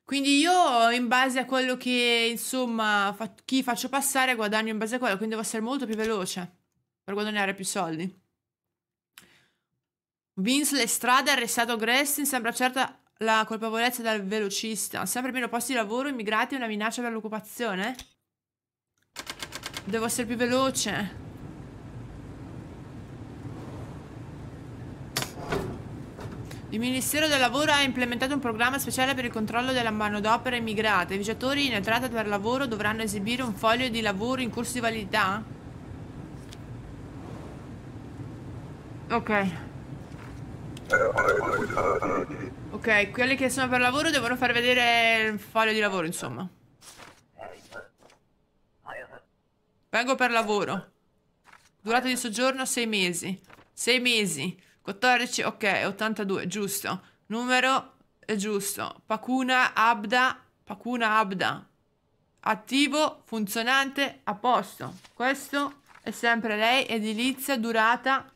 Quindi io in base a quello che, insomma, fa chi faccio passare guadagno in base a quello, quindi devo essere molto più veloce per guadagnare più soldi. Vince Lestrada, arrestato Gressin, sembra certa la colpevolezza del velocista. Sempre meno posti di lavoro, immigrati e una minaccia per l'occupazione. Devo essere più veloce. Il Ministero del Lavoro ha implementato un programma speciale per il controllo della manodopera immigrata. I viaggiatori in entrata per lavoro dovranno esibire un foglio di lavoro in corso di validità. Ok. Ok, quelli che sono per lavoro devono far vedere il foglio di lavoro, insomma. Vengo per lavoro. Durata di soggiorno 6 mesi. 6 mesi. 14, ok, 82, giusto. Numero è giusto. Pacuna, Abda, Pacuna, Abda. Attivo, funzionante, a posto. Questo è sempre lei, edilizia, durata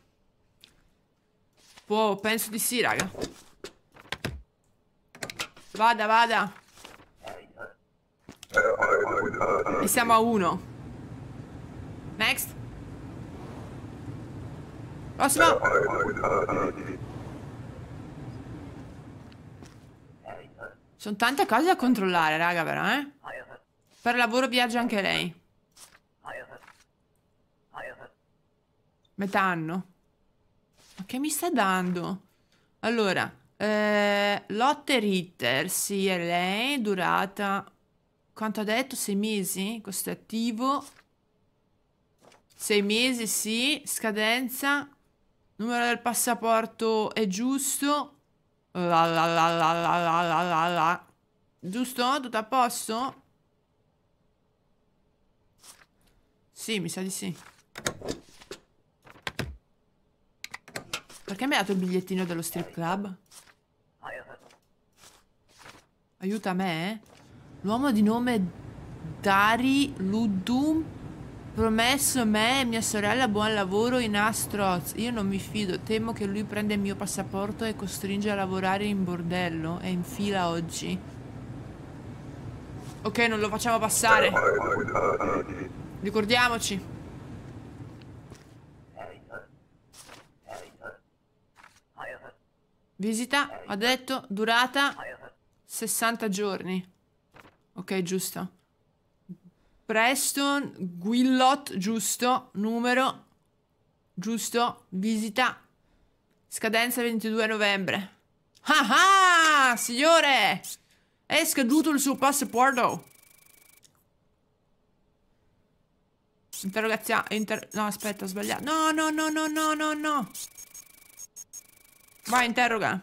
Wow, penso di sì, raga. Vada, vada. E siamo a uno. Next. Prossimo. Sono tante cose da controllare, raga, però, eh. Per lavoro viaggia anche lei. Metà anno che mi sta dando? Allora, eh, lotte Ritter, sì, è lei, durata... Quanto ha detto? sei mesi? Questo è attivo. Sei mesi, sì, scadenza. Numero del passaporto è giusto. La la la la la la la la Giusto? Tutto a posto? Sì, mi sa di sì. Perché mi hai dato il bigliettino dello strip club? Aiuta me? Eh. L'uomo di nome Dari Ludum promesso me e mia sorella buon lavoro in Astroz. Io non mi fido, temo che lui prenda il mio passaporto e costringe a lavorare in bordello. È in fila oggi. Ok, non lo facciamo passare. Ricordiamoci. Visita, ho detto, durata 60 giorni. Ok, giusto. Preston, Guillot, giusto. Numero, giusto. Visita, scadenza 22 novembre. Ah ah, signore! È scaduto il suo passaporto. Interrogazione, inter no aspetta, ho sbagliato. No, no, no, no, no, no, no. Vai, interroga.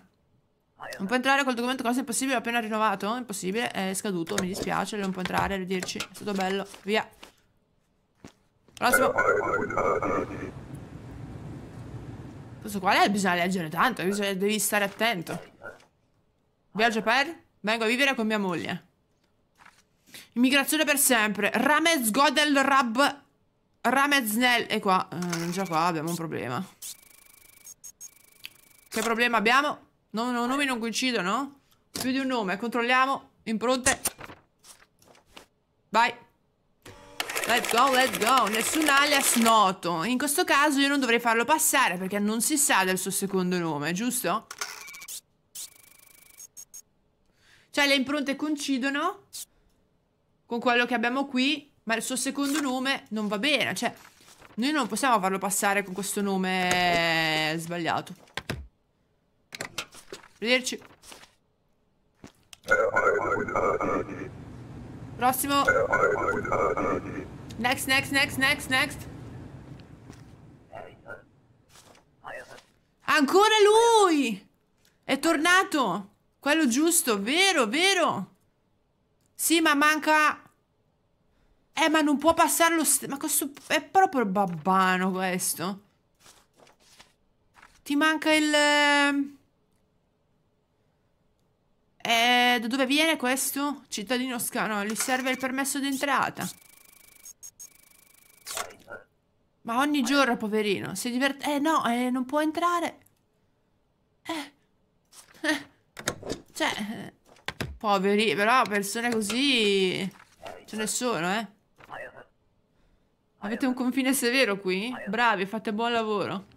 Non può entrare col documento cosa è impossibile, appena rinnovato. Impossibile, è scaduto, mi dispiace, non può entrare, dirci. È stato bello. Via. Prossimo. Questo qua è eh, bisogna leggere tanto, bisogna, devi stare attento. Viaggio per? Vengo a vivere con mia moglie. Immigrazione per sempre. Ramez Godel Rab... Rameznel. E qua, eh, già qua abbiamo un problema. Che problema abbiamo? No, no, nomi non coincidono? Più di un nome, controlliamo. Impronte. Vai. Let's go, let's go. Nessun alias noto. In questo caso io non dovrei farlo passare perché non si sa del suo secondo nome, giusto? Cioè le impronte coincidono con quello che abbiamo qui, ma il suo secondo nome non va bene. Cioè, noi non possiamo farlo passare con questo nome sbagliato. Arrivederci. Prossimo. Next, next, next, next, next. Ancora lui! È tornato! Quello giusto, vero, vero? Sì, ma manca... Eh, ma non può passare lo... Ma questo è proprio babbano questo. Ti manca il... Ehm, e eh, da dove viene questo? Cittadino scano, gli serve il permesso d'entrata. Ma ogni giorno, poverino, si diverte... Eh no, eh, non può entrare. Eh. eh. Cioè... Eh, poveri, però persone così... Ce ne sono, eh. Avete un confine severo qui? Bravi, fate buon lavoro.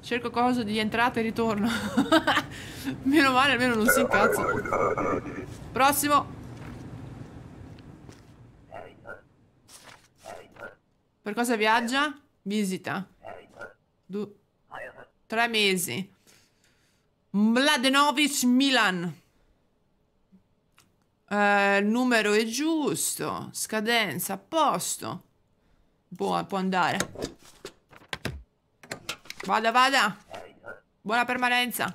Cerco cosa di entrata e ritorno. Meno male, almeno non si incazza. Prossimo. Per cosa viaggia? Visita. Du tre mesi. Mladenovic Milan. Eh, numero è giusto. Scadenza, a posto. Boh, può andare. Vada, vada. Buona permanenza.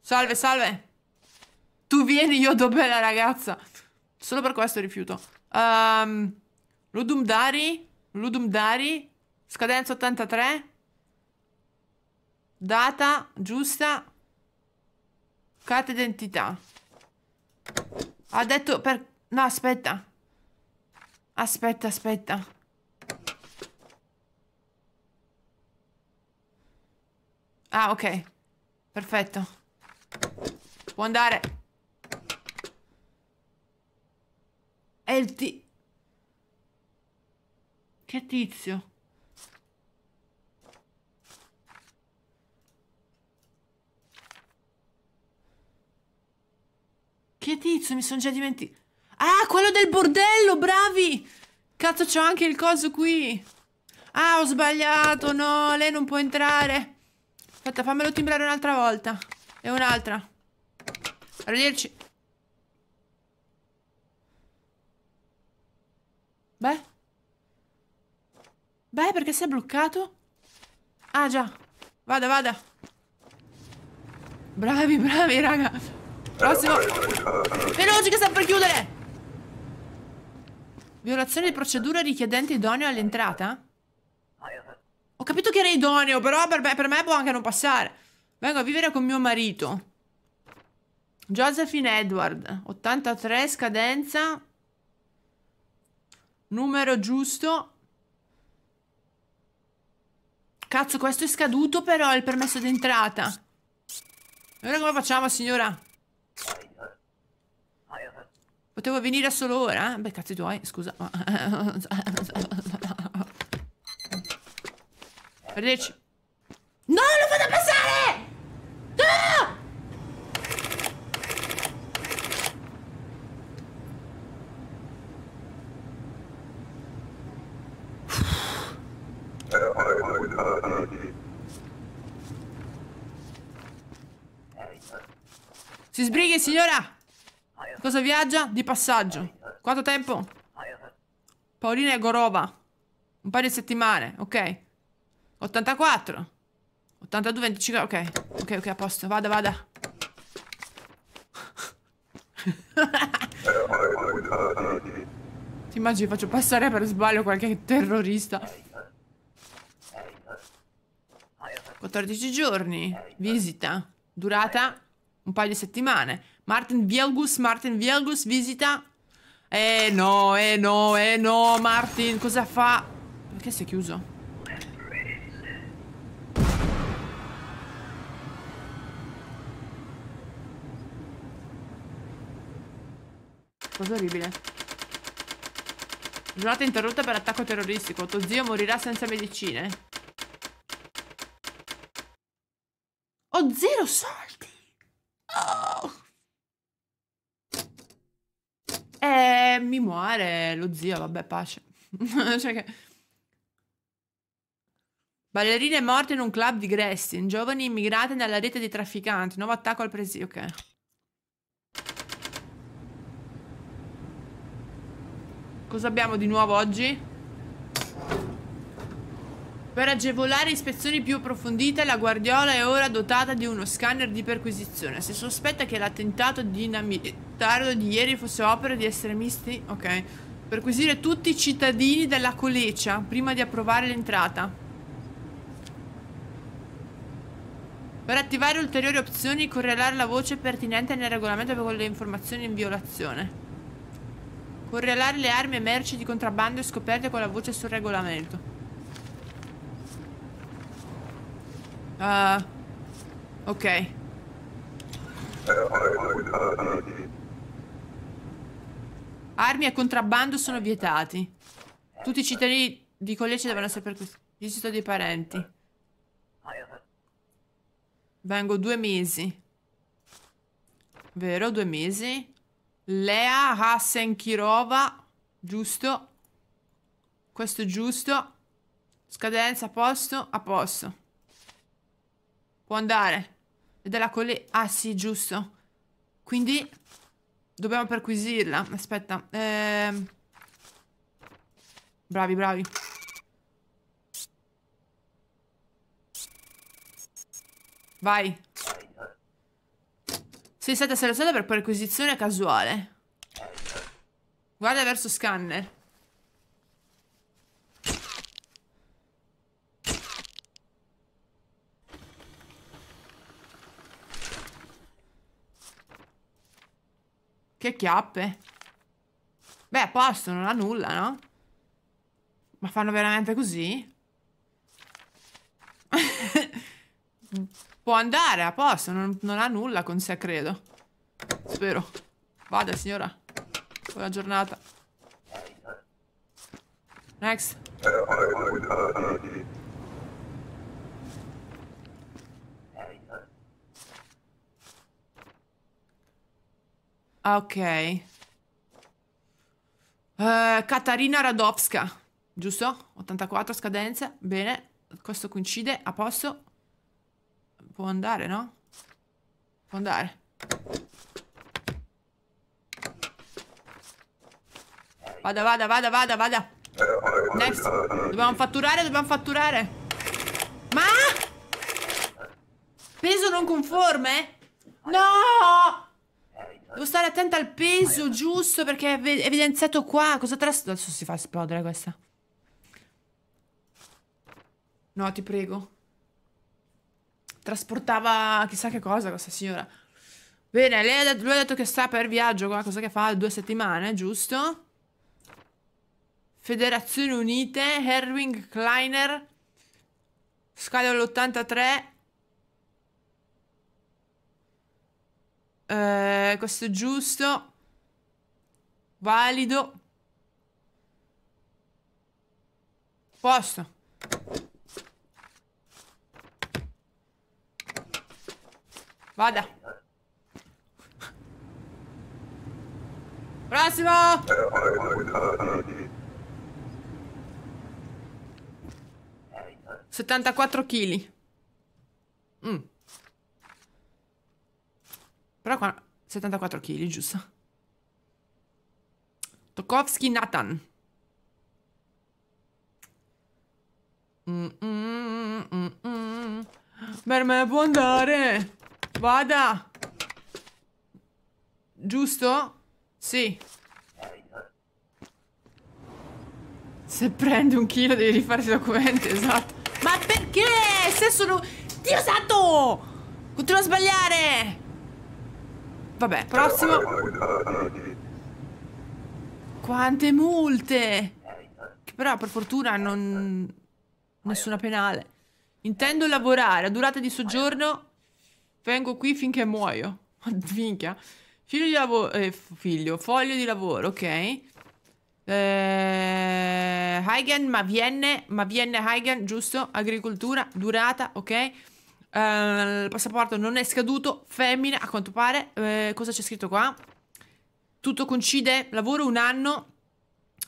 Salve, salve. Tu vieni, io do bella ragazza. Solo per questo rifiuto. Um, Ludum Dari. Ludum Dari. Scadenza 83. Data giusta. Carta d'identità. Ha detto per No, aspetta. Aspetta, aspetta. Ah, ok. Perfetto. Può andare. È il ti... Che tizio. Che tizio, mi sono già dimenticato. Ah, quello del bordello, bravi! Cazzo, c'ho anche il coso qui. Ah, ho sbagliato, no, lei non può entrare. Aspetta, fammelo timbrare un'altra volta. E un'altra. Arrivederci. Beh. Beh, perché si è bloccato? Ah, già. Vada, vada. Bravi, bravi, raga. Prossimo. Veloci che sta per chiudere. Violazione di procedure richiedente idoneo all'entrata? Ho capito che era idoneo, però per me, per me, può anche non passare. Vengo a vivere con mio marito. Josephine Edward, 83, scadenza. Numero giusto. Cazzo, questo è scaduto però il permesso d'entrata. E ora allora come facciamo, signora? Potevo venire a solo ora? Beh, cazzi tuoi, scusa. Arrivederci. No, lo fate passare! No! Si sbrighi, signora! Cosa viaggia? Di passaggio. Quanto tempo? Paolina e Gorova. Un paio di settimane, ok. 84. 82, 25, ok. Ok, ok, a posto. Vada, vada. Ti immagini faccio passare per sbaglio qualche terrorista. 14 giorni. Visita. Durata un paio di settimane. Martin Vielgus, Martin Vielgus, visita. Eh no, eh no, eh no, Martin, cosa fa? Perché si è chiuso? Cosa orribile. Giornata interrotta per attacco terroristico. Tuo zio morirà senza medicine. Ho zero soldi. Oh. E eh, mi muore lo zio, vabbè, pace. cioè che... Ballerine morte in un club di Gressin, giovani immigrate nella rete dei trafficanti, nuovo attacco al presidio, ok. Cosa abbiamo di nuovo oggi? Per agevolare ispezioni più approfondite, la Guardiola è ora dotata di uno scanner di perquisizione. Se sospetta che l'attentato dinamitario di ieri fosse opera di estremisti... Ok. Perquisire tutti i cittadini della Colecia prima di approvare l'entrata. Per attivare ulteriori opzioni, correlare la voce pertinente nel regolamento con le informazioni in violazione. Correlare le armi e merci di contrabbando scoperte con la voce sul regolamento. Uh, ok. Armi e contrabbando sono vietati. Tutti i cittadini di collegio devono essere perquisiti. Visito dei parenti. Vengo due mesi. Vero, due mesi. Lea Hassenkirova. Giusto. Questo è giusto. Scadenza a posto, a posto. Può andare. è della colle... Ah sì, giusto. Quindi dobbiamo perquisirla. Aspetta. Eh... Bravi, bravi. Vai. 6767 per perquisizione casuale. Guarda verso scanner. Che chiappe. Beh, a posto, non ha nulla, no? Ma fanno veramente così? Può andare, a posto, non, non, ha nulla con sé, credo. Spero. Vada, signora. Buona giornata. Next. Ah, ok. Uh, Katarina Radovska, giusto? 84 scadenze, bene. Questo coincide, a posto. Può andare, no? Può andare. Vada, vada, vada, vada, vada. Next. Dobbiamo fatturare, dobbiamo fatturare. Ma? Peso non conforme? No! Devo stare attenta al peso Maiala. giusto perché è evidenziato qua. Cosa trasforma? Adesso si fa esplodere questa. No, ti prego. Trasportava chissà che cosa questa signora. Bene, lei ha detto, lui ha detto che sta per viaggio, cosa che fa due settimane, giusto? Federazioni Unite, Herwing Kleiner, scala all'83, Eh, questo è giusto. Valido. Posto. Vada. Prossimo! Settantaquattro chili Mm. Però qua 74 kg, giusto? Tokovsky Nathan. Mm, mm, mm, per me può andare. Vada. Giusto? Sì. Se prende un chilo devi rifare i documenti, esatto. Ma perché? Se sono... Dio santo! Continuo a sbagliare! Vabbè, prossimo. Quante multe! Che però per fortuna non... Nessuna penale. Intendo lavorare. A durata di soggiorno vengo qui finché muoio. Minchia. Figlio di lavoro... Eh, figlio. Foglio di lavoro, ok. Eh, Heigen, ma viene... ma viene Heigen, giusto? Agricoltura, durata, ok. Ehm, il passaporto non è scaduto, femmina a quanto pare. Eh, cosa c'è scritto qua? Tutto coincide, lavoro un anno,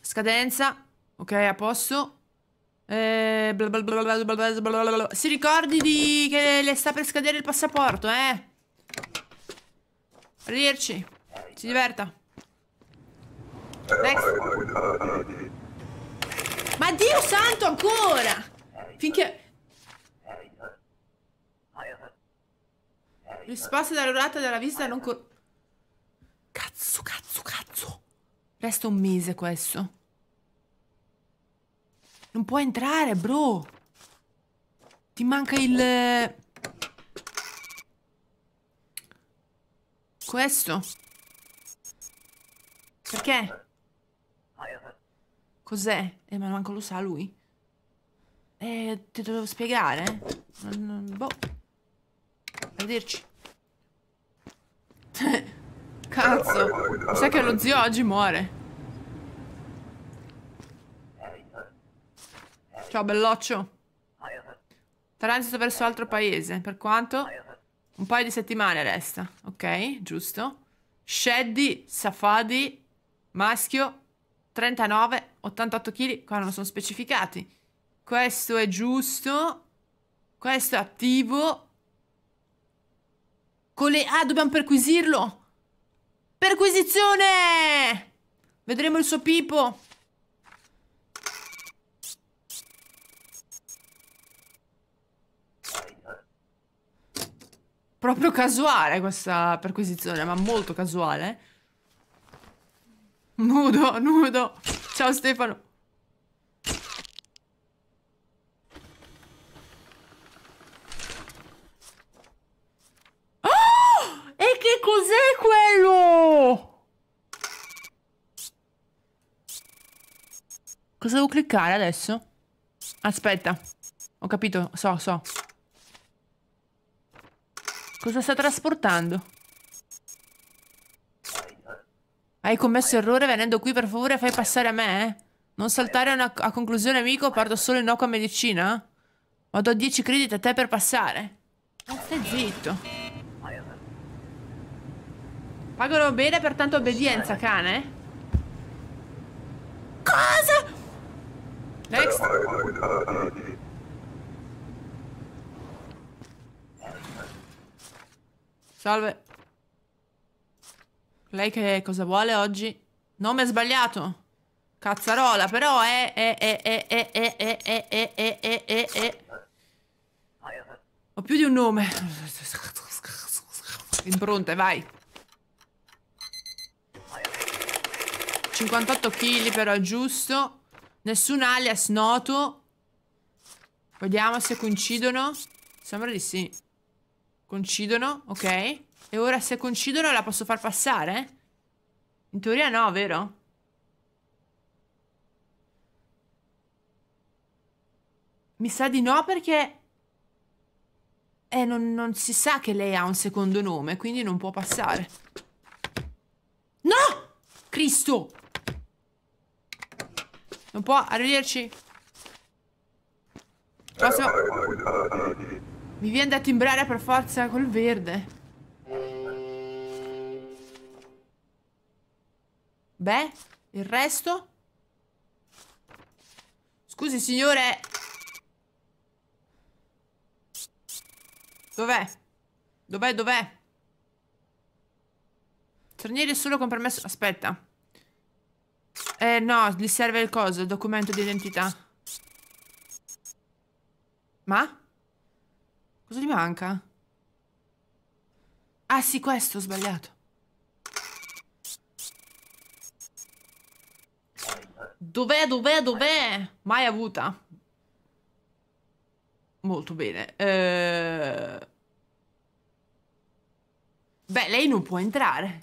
scadenza, ok, a posto. Eh, bla bla bla Si ricordi di che le sta per scadere il passaporto, eh? Arrivederci. Si diverta. Next. Ma Dio santo ancora! Finché... Risposta dalla durata della visita non... Co- cazzo, cazzo, cazzo. Resta un mese questo. Non può entrare, bro. Ti manca il... Questo. Perché? Cos'è? Eh, ma manco lo sa lui. Eh, ti dovevo devo spiegare? Boh. Arrivederci. Cioè, cazzo, mi sa che lo zio oggi muore. Ciao belloccio. Transito verso altro paese, per quanto? Un paio di settimane resta, ok, giusto. Sheddy, Safadi, maschio, 39, 88 kg, qua non sono specificati. Questo è giusto, questo è attivo, con le... Ah, dobbiamo perquisirlo! Perquisizione! Vedremo il suo pipo. Proprio casuale questa perquisizione, ma molto casuale. Nudo, nudo. Ciao Stefano. Cosa devo cliccare adesso? Aspetta. Ho capito, so, so. Cosa sta trasportando? Hai commesso errore venendo qui, per favore fai passare a me, eh? Non saltare una, a conclusione, amico, parto solo in Oca Medicina. Ma do 10 crediti a te per passare. Ma Stai zitto. Pagano bene per tanta obbedienza, cane. Cosa? Next! Salve. Lei che cosa vuole oggi? Nome sbagliato. Cazzarola, però è... è, è, è, è, è, è, è, è, è, è, è, è. Ho più di un nome. Impronte, vai. 58 kg però è giusto. Nessun alias noto. Vediamo se coincidono. Sembra di sì. Coincidono, ok. E ora se coincidono la posso far passare? In teoria no, vero? Mi sa di no perché... Eh, non, non si sa che lei ha un secondo nome, quindi non può passare. No! Cristo! Non può, arrivederci. Prossimo. Mi viene da timbrare per forza col verde. Beh, il resto? Scusi, signore. Dov'è? Dov'è, dov'è? Tornieri solo con permesso... Aspetta. Eh, no, gli serve il coso, il documento di identità. Ma? Cosa gli manca? Ah sì, questo, ho sbagliato. Dov'è, dov'è, dov'è? Mai avuta. Molto bene. Eh... Beh, lei non può entrare.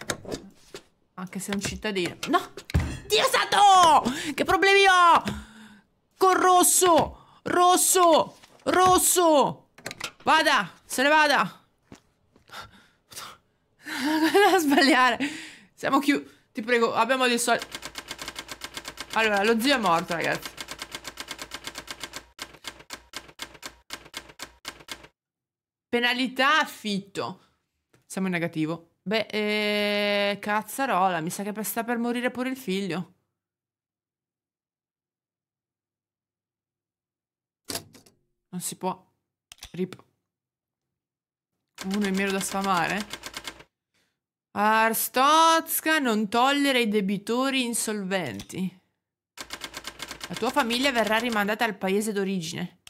Anche se è un cittadino. No! Dio santo! Che problemi ho? Con rosso! Rosso! Rosso! Vada! Se ne vada! Non sbagliare! Siamo chiusi. Ti prego, abbiamo dei soldi. Allora, lo zio è morto, ragazzi. Penalità affitto. Siamo in negativo. Beh, eh, cazzarola, mi sa che sta per morire pure il figlio. Non si può. Rip. Uno è mero da sfamare. Arstozka, non togliere i debitori insolventi. La tua famiglia verrà rimandata al paese d'origine.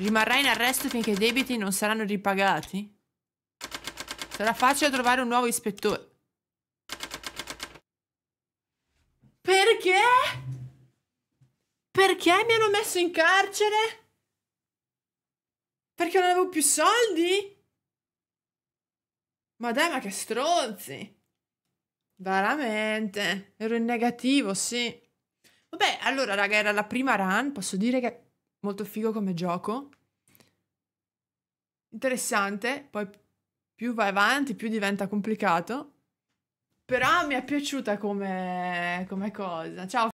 Rimarrai in arresto finché i debiti non saranno ripagati? Sarà facile trovare un nuovo ispettore. Perché? Perché mi hanno messo in carcere? Perché non avevo più soldi? Ma dai, ma che stronzi! Veramente, ero in negativo, sì. Vabbè, allora, raga, era la prima run, posso dire che è molto figo come gioco. Interessante, poi più vai avanti, più diventa complicato. Però mi è piaciuta come, come cosa. Ciao.